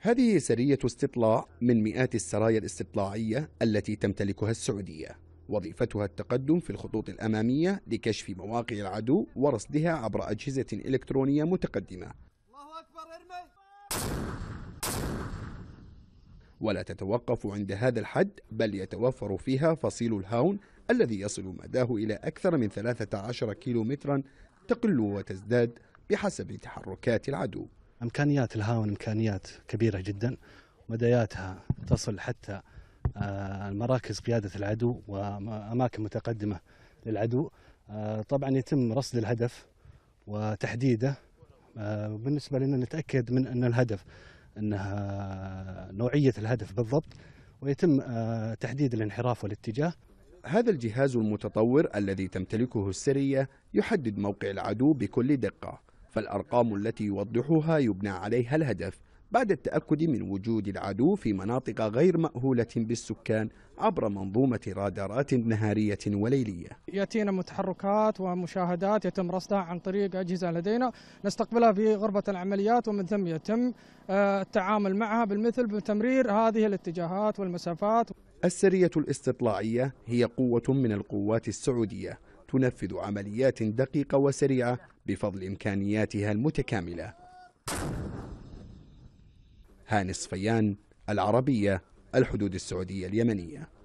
هذه سرية استطلاع من مئات السرايا الاستطلاعية التي تمتلكها السعودية وظيفتها التقدم في الخطوط الأمامية لكشف مواقع العدو ورصدها عبر أجهزة إلكترونية متقدمة الله أكبر ارمي ولا تتوقف عند هذا الحد بل يتوفر فيها فصيل الهاون الذي يصل مداه إلى أكثر من 13 كيلومترا تقل وتزداد بحسب تحركات العدو امكانيات الهاون امكانيات كبيره جدا مداياتها تصل حتى آه، مراكز قياده العدو واماكن متقدمه للعدو آه، طبعا يتم رصد الهدف وتحديده آه، بالنسبه لنا نتاكد من ان الهدف انها نوعيه الهدف بالضبط ويتم تحديد الانحراف والاتجاه هذا الجهاز المتطور الذي تمتلكه السريه يحدد موقع العدو بكل دقه فالأرقام التي يوضحها يبنى عليها الهدف بعد التأكد من وجود العدو في مناطق غير مأهولة بالسكان عبر منظومة رادارات نهارية وليلية يأتينا متحركات ومشاهدات يتم رصدها عن طريق أجهزة لدينا نستقبلها في غرفة العمليات ومن ثم يتم آه، التعامل معها بالمثل بتمرير هذه الاتجاهات والمسافات السرية الاستطلاعية هي قوة من القوات السعودية تنفذ عمليات دقيقة وسريعة بفضل إمكانياتها المتكاملة هانس فيان العربية الحدود السعودية اليمنية